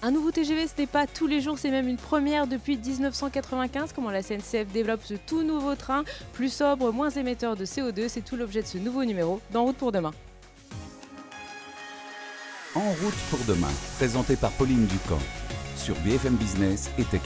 Un nouveau TGV, ce n'est pas tous les jours, c'est même une première depuis 1995. Comment la CNCF développe ce tout nouveau train, plus sobre, moins émetteur de CO2, c'est tout l'objet de ce nouveau numéro d'En route pour demain. En route pour demain, présenté par Pauline Ducamp sur BFM Business et Tech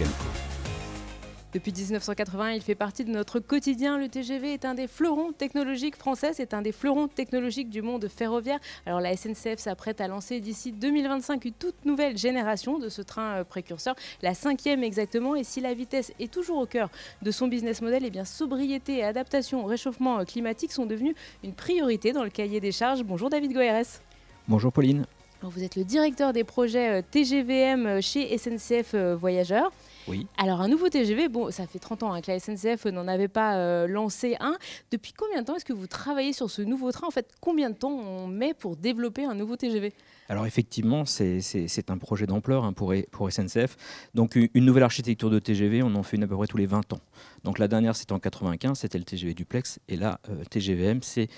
depuis 1980, il fait partie de notre quotidien. Le TGV est un des fleurons technologiques français, c'est un des fleurons technologiques du monde ferroviaire. Alors la SNCF s'apprête à lancer d'ici 2025 une toute nouvelle génération de ce train euh, précurseur, la cinquième exactement. Et si la vitesse est toujours au cœur de son business model, eh bien sobriété et adaptation au réchauffement euh, climatique sont devenus une priorité dans le cahier des charges. Bonjour David Goerès. Bonjour Pauline. vous êtes le directeur des projets euh, TGVM chez SNCF Voyageurs. Oui. Alors, un nouveau TGV, bon, ça fait 30 ans hein, que la SNCF n'en avait pas euh, lancé un. Depuis combien de temps est-ce que vous travaillez sur ce nouveau train En fait, combien de temps on met pour développer un nouveau TGV alors effectivement, c'est un projet d'ampleur hein, pour, pour, SNCF. Donc une nouvelle architecture de TGV, on en fait une à peu près tous les 20 ans. Donc la dernière, c'était en 95, c'était le TGV duplex. Et là, euh, TGVM, c'est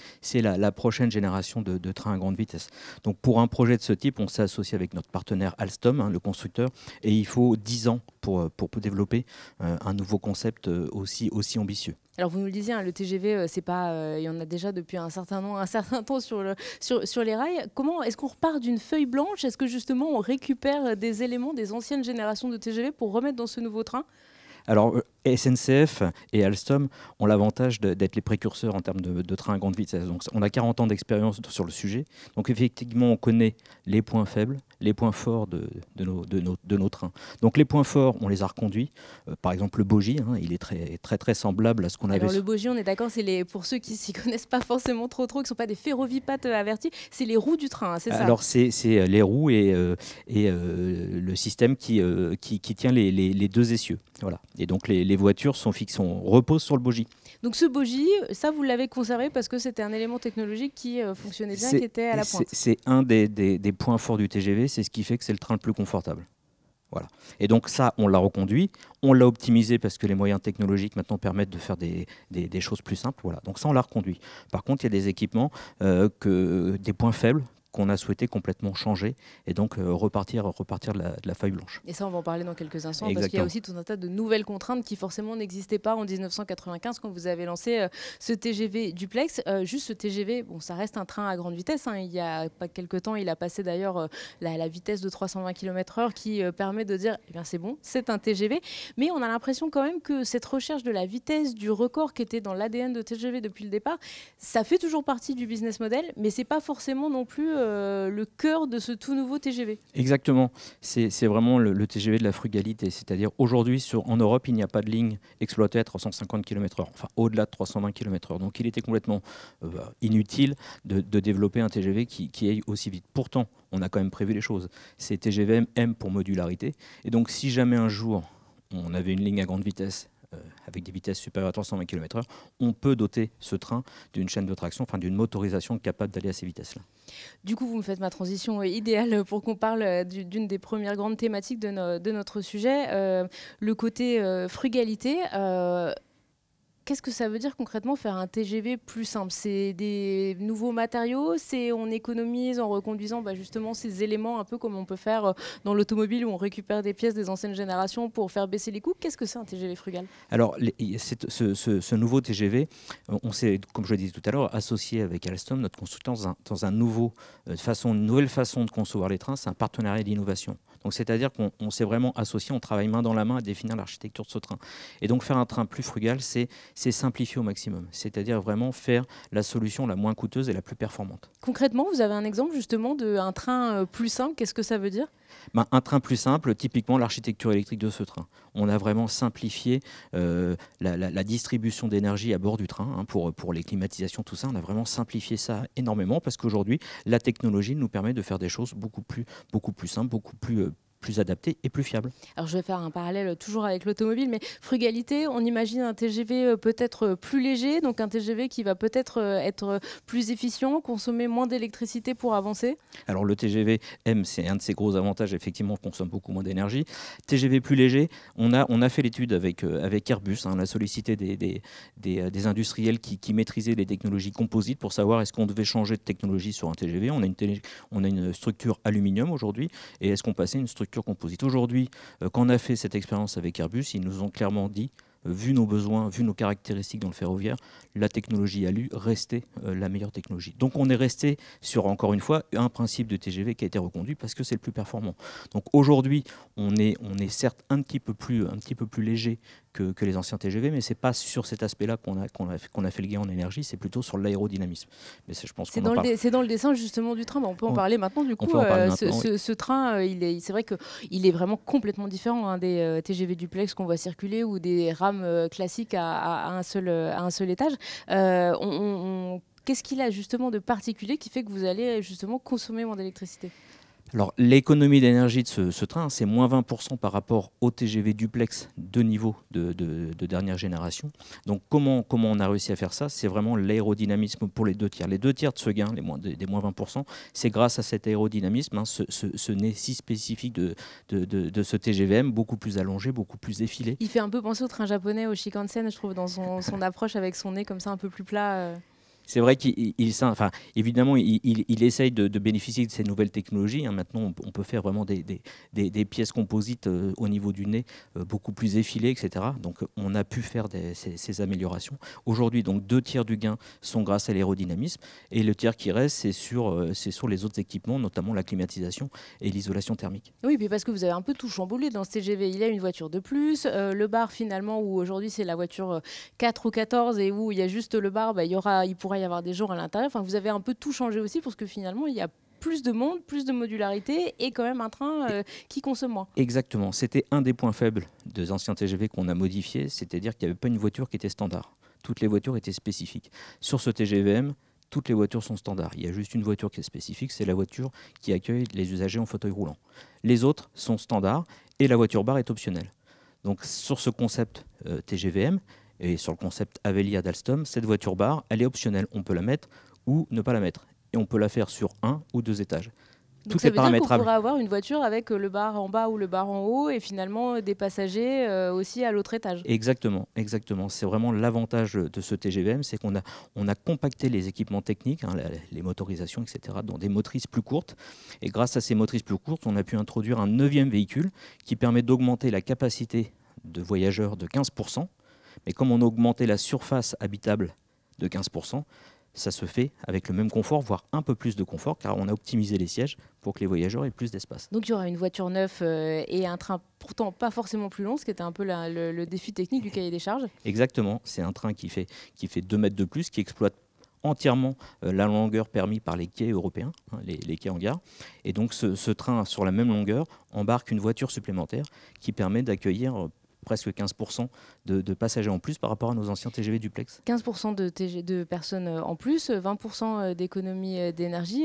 la, prochaine génération de, trains à grande vitesse. Donc pour un projet de ce type, on s'est associé avec notre partenaire Alstom, hein, le constructeur, et il faut 10 ans pour, développer euh, un nouveau concept euh, aussi ambitieux. Alors vous nous le disiez, hein, le TGV, euh, c'est pas, euh, il y en a déjà depuis un certain, un certain temps sur, les rails. Comment est-ce qu'on repart d'une feuille blanche Est-ce que justement on récupère euh, des éléments des anciennes générations de TGV pour remettre dans ce nouveau train alors, euh, SNCF et Alstom ont l'avantage d'être les précurseurs en termes de, trains à grande vitesse. Donc, on a 40 ans d'expérience sur le sujet. Donc, effectivement, on connaît les points faibles, les points forts de, nos, trains. Donc, les points forts, on les a reconduits. Euh, par exemple, le bogie, hein, il est très, très, très semblable à ce qu'on avait. Alors, le bogie, on est d'accord, c'est pour ceux qui s'y connaissent pas forcément trop, trop, qui ne sont pas des ferrovipates euh, avertis, c'est les roues du train, hein, c'est ça Alors, c'est les roues et, le système qui, tient les, les deux essieux. Voilà. Et donc les, voitures sont fixes on repose sur le bogie. Donc ce bogie, ça vous l'avez conservé parce que c'était un élément technologique qui euh, fonctionnait bien, qui était à la pointe. C'est un des, points forts du TGV, c'est ce qui fait que c'est le train le plus confortable. Voilà. Et donc ça, on l'a reconduit, on l'a optimisé parce que les moyens technologiques maintenant permettent de faire des, choses plus simples. Voilà. Donc ça, on l'a reconduit. Par contre, il y a des équipements, euh, que, des points faibles qu'on a souhaité complètement changer et donc euh, repartir, repartir de la, de, faille blanche. Et ça, on va en parler dans quelques instants parce qu'il y a aussi tout un tas de nouvelles contraintes qui forcément n'existaient pas en 1995 quand vous avez lancé euh, ce TGV duplex. Euh, juste ce TGV, bon, ça reste un train à grande vitesse. Hein. Il y a pas quelques temps, il a passé d'ailleurs la, la, vitesse de 320 km/h qui permet de dire, eh bien c'est bon, c'est un TGV. Mais on a l'impression quand même que cette recherche de la vitesse, du record qui était dans l'ADN de TGV depuis le départ, ça fait toujours partie du business model, mais c'est pas forcément non plus euh, le cœur de ce tout nouveau TGV. Exactement, c'est vraiment le, TGV de la frugalité, c'est-à-dire aujourd'hui en Europe il n'y a pas de ligne exploitée à 350 km/h, enfin au-delà de 320 km/h, donc il était complètement euh, bah, inutile de, développer un TGV qui, qui aille aussi vite. Pourtant, on a quand même prévu les choses, c'est TGV M pour modularité, et donc si jamais un jour on avait une ligne à grande vitesse euh, avec des vitesses supérieures à 320 km/h, on peut doter ce train d'une chaîne de traction, enfin d'une motorisation capable d'aller à ces vitesses-là. Du coup, vous me faites ma transition euh, idéale pour qu'on parle euh, d'une des premières grandes thématiques de, notre sujet, le côté frugalité. Qu'est-ce que ça veut dire concrètement faire un TGV plus simple C'est des nouveaux matériaux C'est on économise en reconduisant bah, justement ces éléments un peu comme on peut faire euh, dans l'automobile où on récupère des pièces des anciennes générations pour faire baisser les coûts Qu'est-ce que c'est un TGV frugal Alors ce, nouveau TGV, on s'est, comme je le disais tout à l'heure, associé avec Alstom, notre consultant dans, un, nouveau, euh, façon, une nouvelle façon de concevoir les trains. C'est un partenariat d'innovation. Donc c'est-à-dire qu'on s'est vraiment associé, on travaille main dans la main à définir l'architecture de ce train. Et donc faire un train plus frugal, c'est c'est simplifier au maximum, c'est-à-dire vraiment faire la solution la moins coûteuse et la plus performante. Concrètement, vous avez un exemple justement d'un train euh, plus simple, qu'est-ce que ça veut dire ben, un train plus simple, typiquement l'architecture électrique de ce train. On a vraiment simplifié euh, la, distribution d'énergie à bord du train hein, pour, pour les climatisations, tout ça. On a vraiment simplifié ça énormément parce qu'aujourd'hui, la technologie nous permet de faire des choses beaucoup plus, beaucoup plus simples, beaucoup plus euh, plus adapté et plus fiable. Alors je vais faire un parallèle toujours avec l'automobile, mais frugalité, on imagine un TGV euh, peut-être euh, plus léger, donc un TGV qui va peut-être euh, être plus efficient, consommer moins d'électricité pour avancer Alors le TGV M, c'est un de ses gros avantages, effectivement, on consomme beaucoup moins d'énergie. TGV plus léger, on a, on a fait l'étude avec, avec Airbus, on hein, a sollicité des, des, des, industriels qui, maîtrisaient les technologies composites pour savoir est-ce qu'on devait changer de technologie sur un TGV. On a une, on a une structure aluminium aujourd'hui, et est-ce qu'on passait une structure composite. Aujourd'hui, euh, quand on a fait cette expérience avec Airbus, ils nous ont clairement dit euh, vu nos besoins, vu nos caractéristiques dans le ferroviaire, la technologie ALU restait euh, la meilleure technologie. Donc on est resté sur, encore une fois, un principe de TGV qui a été reconduit parce que c'est le plus performant. Donc aujourd'hui, on est, on est certes un petit, peu plus, un petit peu plus léger que, les anciens TGV, mais c'est pas sur cet aspect-là qu'on a, qu'on a, fait le gain en énergie, c'est plutôt sur l'aérodynamisme. Mais je pense c'est, dans, le dessin justement du train, bah, on peut en parler maintenant du coup. Euh, ce, train, euh, est, c'est vrai qu'il est vraiment complètement différent hein, des euh, TGV duplex qu'on voit circuler ou des rames classiques à, un seul, à un seul étage. on Qu'est-ce qu'il a justement de particulier qui fait que vous allez justement consommer moins d'électricité alors l'économie d'énergie de ce, train, c'est moins 20% par rapport au TGV duplex de niveau de, dernière génération. Donc comment, comment on a réussi à faire ça C'est vraiment l'aérodynamisme pour les deux tiers. Les deux tiers de ce gain, les moins, des, moins 20%, c'est grâce à cet aérodynamisme, hein, ce, nez si spécifique de, de, ce TGVM, beaucoup plus allongé, beaucoup plus effilé. Il fait un peu penser au train japonais, au Shikansen, je trouve, dans son, approche avec son nez comme ça un peu plus plat. Euh c'est vrai qu'il, enfin, évidemment, il, essaye de, bénéficier de ces nouvelles technologies. Hein. Maintenant, on, peut faire vraiment des, des, pièces composites euh, au niveau du nez euh, beaucoup plus effilées, etc. Donc, on a pu faire ces, améliorations. Aujourd'hui, donc, deux tiers du gain sont grâce à l'aérodynamisme et le tiers qui reste, c'est sur, euh, sur les autres équipements, notamment la climatisation et l'isolation thermique. Oui, puis parce que vous avez un peu tout chamboulé dans ce TGV. Il y a une voiture de plus. le bar, finalement, où aujourd'hui c'est la voiture 4 ou 14 et où il y a juste le bar, bah, il, y aura, il pourra il y avoir des jours à l'intérieur. Enfin, vous avez un peu tout changé aussi pour ce que finalement il y a plus de monde, plus de modularité et quand même un train euh, qui consomme moins. Exactement. C'était un des points faibles des anciens TGV qu'on a modifié, c'est-à-dire qu'il n'y avait pas une voiture qui était standard. Toutes les voitures étaient spécifiques. Sur ce TGVM, toutes les voitures sont standards. Il y a juste une voiture qui est spécifique, c'est la voiture qui accueille les usagers en fauteuil roulant. Les autres sont standards et la voiture barre est optionnelle. Donc sur ce concept euh, TGVM, et sur le concept Avelia d'Alstom, cette voiture barre, elle est optionnelle. On peut la mettre ou ne pas la mettre. Et on peut la faire sur un ou deux étages. Donc Tout ça veut dire qu'on pourrait avoir une voiture avec le bar en bas ou le bar en haut et finalement euh, des passagers euh, aussi à l'autre étage. Exactement, exactement. C'est vraiment l'avantage de ce TGVM, c'est qu'on a, on a compacté les équipements techniques, hein, les motorisations, etc., dans des motrices plus courtes. Et grâce à ces motrices plus courtes, on a pu introduire un neuvième véhicule qui permet d'augmenter la capacité de voyageurs de 15%. Mais comme on a augmenté la surface habitable de 15%, ça se fait avec le même confort, voire un peu plus de confort, car on a optimisé les sièges pour que les voyageurs aient plus d'espace. Donc il y aura une voiture neuve euh, et un train pourtant pas forcément plus long, ce qui était un peu le, défi technique du cahier des charges. Exactement, c'est un train qui fait, qui fait 2 mètres de plus, qui exploite entièrement euh, la longueur permise par les quais européens, hein, les, quais en gare. Et donc ce, train sur la même longueur embarque une voiture supplémentaire qui permet d'accueillir presque 15% de, passagers en plus par rapport à nos anciens TGV duplex 15% de, personnes euh, en plus, 20% euh, euh, d'économie d'énergie.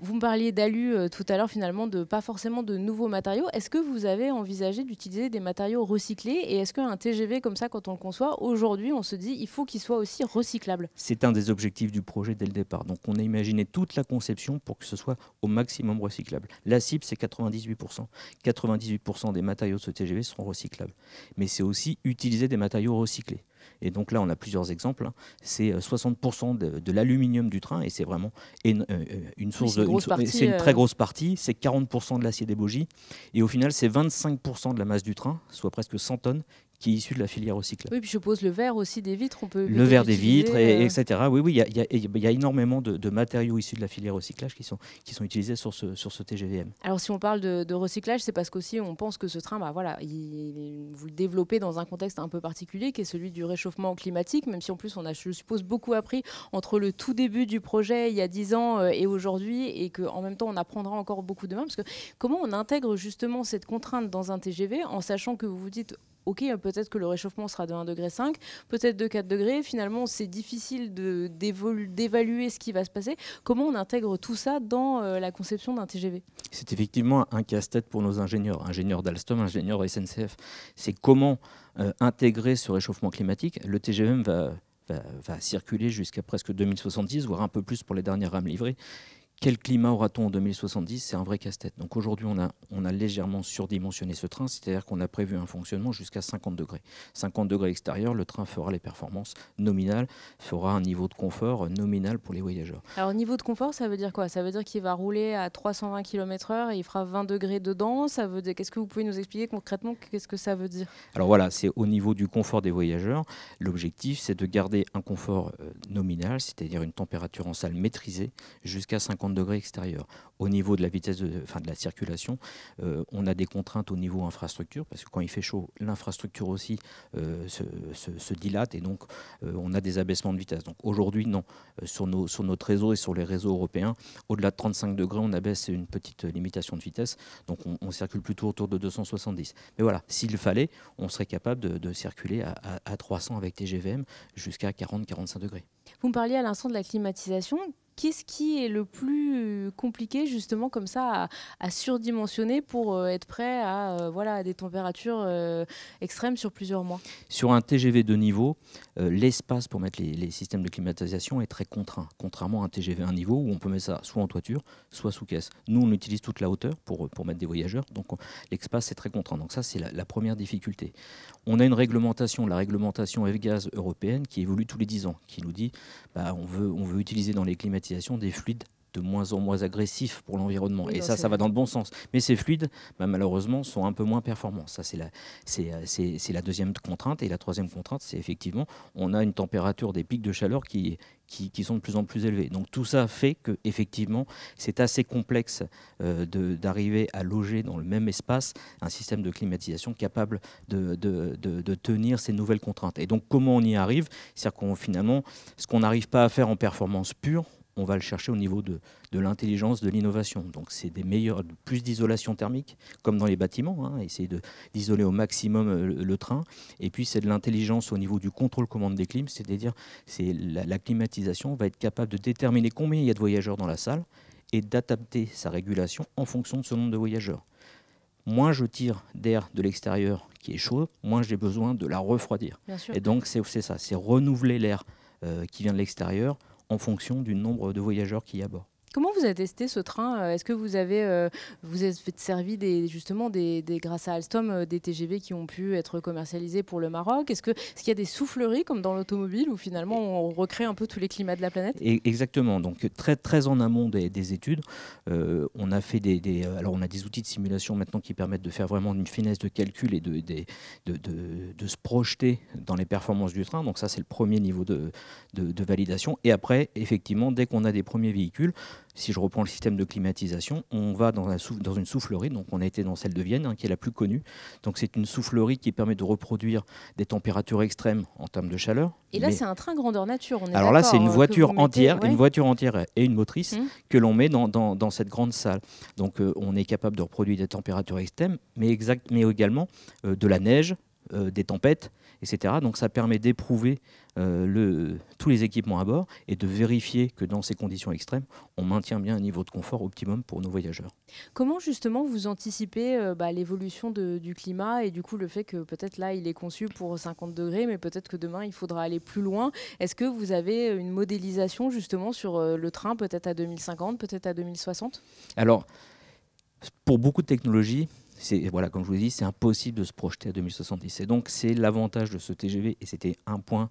Vous me parliez d'alu tout à l'heure, finalement, de pas forcément de nouveaux matériaux. Est-ce que vous avez envisagé d'utiliser des matériaux recyclés Et est-ce qu'un TGV comme ça, quand on le conçoit, aujourd'hui, on se dit il faut qu'il soit aussi recyclable C'est un des objectifs du projet dès le départ. Donc on a imaginé toute la conception pour que ce soit au maximum recyclable. La cible, c'est 98%. 98% des matériaux de ce TGV seront recyclables mais c'est aussi utiliser des matériaux recyclés. Et donc là, on a plusieurs exemples. Hein. C'est 60% euh, de, l'aluminium du train, et c'est vraiment euh, euh, une, source. c'est une, très grosse partie. C'est 40% de l'acier des bogies, et au final, c'est 25% de la masse du train, soit presque 100 tonnes, qui est issu de la filière recyclage. Oui, puis je pose le verre aussi des vitres, on peut. Le verre des vitres, et, euh. etc. Oui, oui, il y a, énormément de, matériaux issus de la filière recyclage qui sont, qui sont utilisés sur ce, sur ce TGVM. Alors, si on parle de, recyclage, c'est parce qu'aussi on pense que ce train, bah, voilà, il, vous le développez dans un contexte un peu particulier qui est celui du réchauffement climatique, même si en plus on a, je suppose, beaucoup appris entre le tout début du projet il y a 10 ans euh, et aujourd'hui, et qu'en même temps on apprendra encore beaucoup demain. Parce que comment on intègre justement cette contrainte dans un TGV en sachant que vous vous dites ok, euh, peut-être que le réchauffement sera de 1,5 degré, peut-être de 4 degrés. Finalement, c'est difficile d'évaluer ce qui va se passer. Comment on intègre tout ça dans euh, la conception d'un TGV C'est effectivement un casse-tête pour nos ingénieurs, ingénieurs d'Alstom, ingénieurs SNCF. C'est comment euh, intégrer ce réchauffement climatique. Le TGV va va, circuler jusqu'à presque 2070, voire un peu plus pour les dernières rames livrées quel climat aura-t-on en 2070 C'est un vrai casse-tête. Donc aujourd'hui, on a, légèrement surdimensionné ce train, c'est-à-dire qu'on a prévu un fonctionnement jusqu'à 50 degrés. 50 degrés extérieur, le train fera les performances nominales, fera un niveau de confort nominal pour les voyageurs. Alors niveau de confort, ça veut dire quoi Ça veut dire qu'il va rouler à 320 km/h et il fera 20 degrés dedans. Ça veut Qu'est-ce que vous pouvez nous expliquer concrètement Qu'est-ce que ça veut dire Alors voilà, c'est au niveau du confort des voyageurs. L'objectif, c'est de garder un confort euh, nominal, c'est-à-dire une température en salle maîtrisée jusqu'à 50 degrés extérieurs. Au niveau de la vitesse de, de la circulation, euh, on a des contraintes au niveau infrastructure, parce que quand il fait chaud, l'infrastructure aussi euh, se, dilate et donc euh, on a des abaissements de vitesse. Donc aujourd'hui, non. Sur, nos, sur notre réseau et sur les réseaux européens, au-delà de 35 degrés, on abaisse une petite limitation de vitesse. Donc on, circule plutôt autour de 270. Mais voilà, s'il fallait, on serait capable de, circuler à, à 300 avec TGVM jusqu'à 40-45 degrés. Vous me parliez à l'instant de la climatisation. Qu'est-ce qui est le plus euh, compliqué justement comme ça à, surdimensionner pour euh, être prêt à, euh, voilà, à des températures extrêmes sur plusieurs mois Sur un TGV de niveau, l'espace pour mettre les, systèmes de climatisation est très contraint, contrairement à un TGV à un niveau où on peut mettre ça soit en toiture, soit sous caisse. Nous, on utilise toute la hauteur pour, pour mettre des voyageurs, donc l'espace est très contraint. Donc ça, c'est la, première difficulté. On a une réglementation, la réglementation F-Gaz européenne, qui évolue tous les 10 ans, qui nous dit bah, on, veut, on veut utiliser dans les climatisations des fluides de moins en moins agressifs pour l'environnement. et ça, ça va dans le bon sens. Mais ces fluides, bah, malheureusement, sont un peu moins performants. Ça, c'est la, euh, c'est, la deuxième contrainte. Et la troisième contrainte, c'est effectivement, on a une température des pics de chaleur qui, qui, sont de plus en plus élevés. Donc tout ça fait que effectivement, c'est assez complexe euh, d'arriver à loger dans le même espace un système de climatisation capable de, de, de, de tenir ces nouvelles contraintes. Et donc comment on y arrive C'est-à-dire qu'on finalement, ce qu'on n'arrive pas à faire en performance pure, on va le chercher au niveau de, l'intelligence, de l'innovation. Donc c'est des meilleurs, plus d'isolation thermique, comme dans les bâtiments, hein, essayer d'isoler au maximum euh, le, train. Et puis c'est de l'intelligence au niveau du contrôle commande des clims, c'est-à-dire c'est la, climatisation va être capable de déterminer combien il y a de voyageurs dans la salle et d'adapter sa régulation en fonction de ce nombre de voyageurs. Moins je tire d'air de l'extérieur qui est chaud, moins j'ai besoin de la refroidir. Et donc c'est ça, c'est renouveler l'air euh, qui vient de l'extérieur en fonction du nombre de voyageurs qui y abordent. Comment vous avez testé ce train euh, Est-ce que vous avez euh, vous servi des, justement des, grâce à Alstom euh, des TGV qui ont pu être commercialisés pour le Maroc Est-ce que qu'il y a des souffleries comme dans l'automobile où finalement on recrée un peu tous les climats de la planète Exactement. Donc très très en amont des, études, on a fait des, alors on a des outils de simulation maintenant qui permettent de faire vraiment une finesse de calcul et de, se projeter dans les performances du train. Donc ça c'est le premier niveau de, de validation. Et après effectivement dès qu'on a des premiers véhicules si je reprends le système de climatisation, on va dans, une soufflerie, donc on a été dans celle de Vienne, hein, qui est la plus connue. Donc c'est une soufflerie qui permet de reproduire des températures extrêmes en termes de chaleur. Et là, c'est un train grandeur nature. Alors là, c'est une hein, voiture entière, une voiture entière et une motrice hum. que l'on met dans, cette grande salle. Donc euh, on est capable de reproduire des températures extrêmes, mais, également euh, de la neige, euh, des tempêtes, etc. Donc ça permet d'éprouver euh, tous les équipements à bord et de vérifier que dans ces conditions extrêmes, on maintient bien un niveau de confort optimum pour nos voyageurs. Comment justement vous anticipez euh, bah, l'évolution du climat et du coup le fait que peut-être là il est conçu pour 50 degrés, mais peut-être que demain il faudra aller plus loin. Est-ce que vous avez une modélisation justement sur le train peut-être à 2050, peut-être à 2060 Alors, pour beaucoup de technologies, voilà, comme je vous dis, c'est impossible de se projeter à 2070. Et donc, c'est l'avantage de ce TGV, et c'était un point,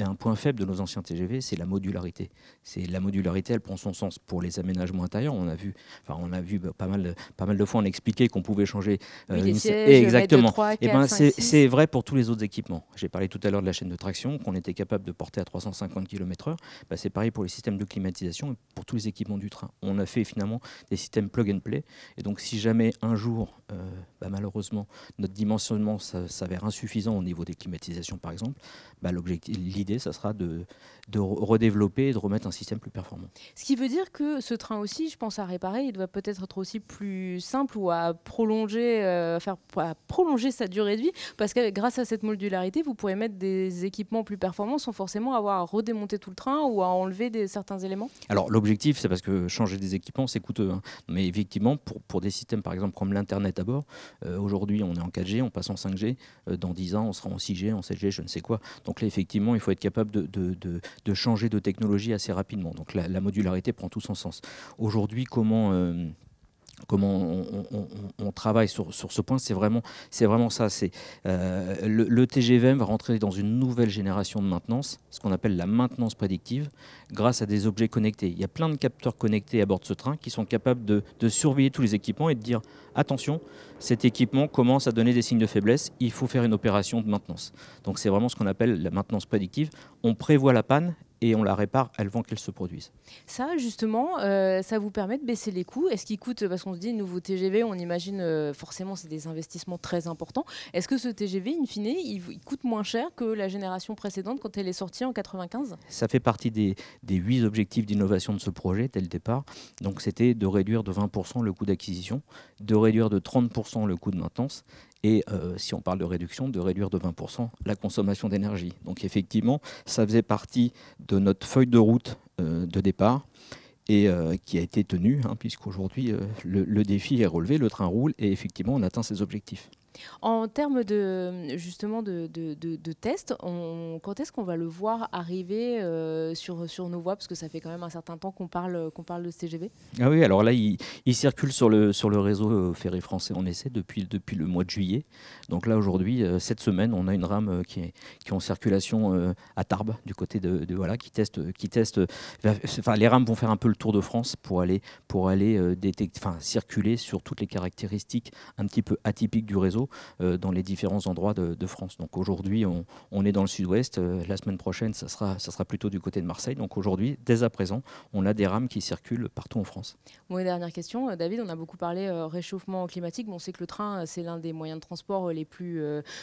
un point faible de nos anciens TGV, c'est la modularité. C'est la modularité, elle prend son sens pour les aménagements intérieurs. On a vu, enfin, on a vu pas mal, de, pas mal de fois, on expliquait qu'on pouvait changer. Euh, exactement. et eh ben, c'est vrai pour tous les autres équipements. J'ai parlé tout à l'heure de la chaîne de traction qu'on était capable de porter à 350 km/h. Bah, c'est pareil pour les systèmes de climatisation et pour tous les équipements du train. On a fait finalement des systèmes plug and play. Et donc, si jamais un jour euh, euh, bah, malheureusement, notre dimensionnement s'avère insuffisant au niveau des climatisations, par exemple, bah, l'idée, ça sera de, de redévelopper et de remettre un système plus performant. Ce qui veut dire que ce train aussi, je pense à réparer, il doit peut-être être aussi plus simple ou à prolonger, euh, faire, prolonger sa durée de vie, parce que grâce à cette modularité, vous pourrez mettre des équipements plus performants sans forcément avoir à redémonter tout le train ou à enlever des, certains éléments Alors l'objectif, c'est parce que changer des équipements, c'est coûteux. Hein. Mais effectivement, pour, pour des systèmes, par exemple, comme l'Internet à euh, aujourd'hui, on est en 4G, on passe en 5G. Euh, dans 10 ans, on sera en 6G, en 7G, je ne sais quoi. Donc là, effectivement, il faut être capable de, changer de technologie assez rapidement. Donc la, modularité prend tout son sens. Aujourd'hui, comment... Euh, comment on, travaille sur, ce point, c'est vraiment, vraiment ça. C'est, euh, le, TGVM va rentrer dans une nouvelle génération de maintenance, ce qu'on appelle la maintenance prédictive, grâce à des objets connectés. Il y a plein de capteurs connectés à bord de ce train qui sont capables de surveiller tous les équipements et de dire attention, cet équipement commence à donner des signes de faiblesse, il faut faire une opération de maintenance. Donc c'est vraiment ce qu'on appelle la maintenance prédictive. On prévoit la panne et on la répare avant qu'elle se produise. Ça, justement, euh, ça vous permet de baisser les coûts. Est-ce qu'il coûte, parce qu'on se dit nouveau TGV, on imagine forcément euh, forcément c'est des investissements très importants. Est-ce que ce TGV, in fine, il, il, coûte moins cher que la génération précédente quand elle est sortie en 95 Ça fait partie des, huit objectifs d'innovation de ce projet dès le départ. Donc c'était de réduire de 20% le coût d'acquisition, de réduire de 30% le coût de maintenance et euh, si on parle de réduction, de réduire de 20% la consommation d'énergie. Donc effectivement, ça faisait partie de notre feuille de route euh, de départ et euh, qui a été tenue, hein, puisqu'aujourd'hui le, défi est relevé, le train roule et effectivement on atteint ses objectifs. En termes de justement de, de, tests, quand est-ce qu'on va le voir arriver euh, sur, sur nos voies Parce que ça fait quand même un certain temps qu'on parle, qu'on parle de cgv Ah oui, alors là, il, circule sur le, sur le réseau euh, ferré français, en essaie depuis, depuis le mois de juillet. Donc là, aujourd'hui, euh, cette semaine, on a une rame qui, est, qui en circulation à Tarbes, du côté de, voilà, qui teste. Qui teste enfin, les rames vont faire un peu le tour de France pour aller, pour aller enfin, circuler sur toutes les caractéristiques un petit peu atypiques du réseau euh, dans les différents endroits de, France. Donc aujourd'hui, on, est dans le sud-ouest. Euh, la semaine prochaine, ça sera, plutôt du côté de Marseille. Donc aujourd'hui, dès à présent, on a des rames qui circulent partout en France. Bon, dernière question, euh, David, on a beaucoup parlé réchauffement climatique. Bon, on sait que le train, c'est l'un des moyens de transport les plus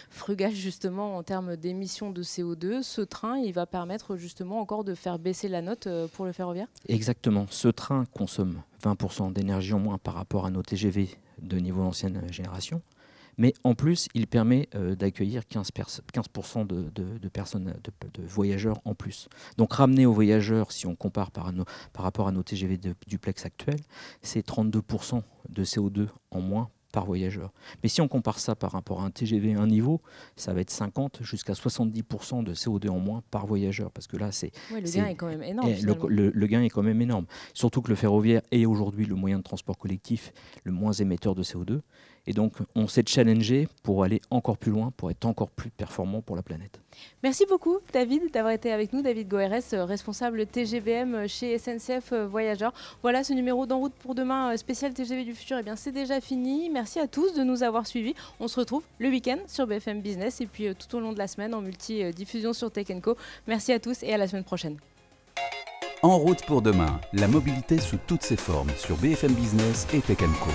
frugales, justement en termes d'émissions de CO2. Ce train, il va permettre justement encore de faire baisser la note pour le ferroviaire Exactement. Ce train consomme 20% d'énergie en moins par rapport à nos TGV de niveau ancienne génération. Mais en plus, il permet euh, d'accueillir 15%, personnes, 15 de, personnes, de, voyageurs en plus. Donc ramener aux voyageurs, si on compare par, rapport à nos TGV duplex actuels, c'est 32% de CO2 en moins par voyageur. Mais si on compare ça par rapport à un TGV un niveau, ça va être 50 jusqu'à 70% de CO2 en moins par voyageur. Parce que là, c'est. le gain est quand même eh, énorme. le, gain est quand même énorme. Surtout que le ferroviaire est aujourd'hui le moyen de transport collectif le moins émetteur de CO2. Et donc, on s'est challengé pour aller encore plus loin, pour être encore plus performant pour la planète. Merci beaucoup, David, d'avoir été avec nous. David Goerès, euh, responsable TGVM euh, chez SNCF euh, Voyageurs. Voilà, ce numéro d'En route pour demain spécial TGV du futur, eh c'est déjà fini. Merci à tous de nous avoir suivis. On se retrouve le week-end sur BFM Business et puis tout au long de la semaine en multi-diffusion sur Tech Co. Merci à tous et à la semaine prochaine. En route pour demain, la mobilité sous toutes ses formes sur BFM Business et Tech Co.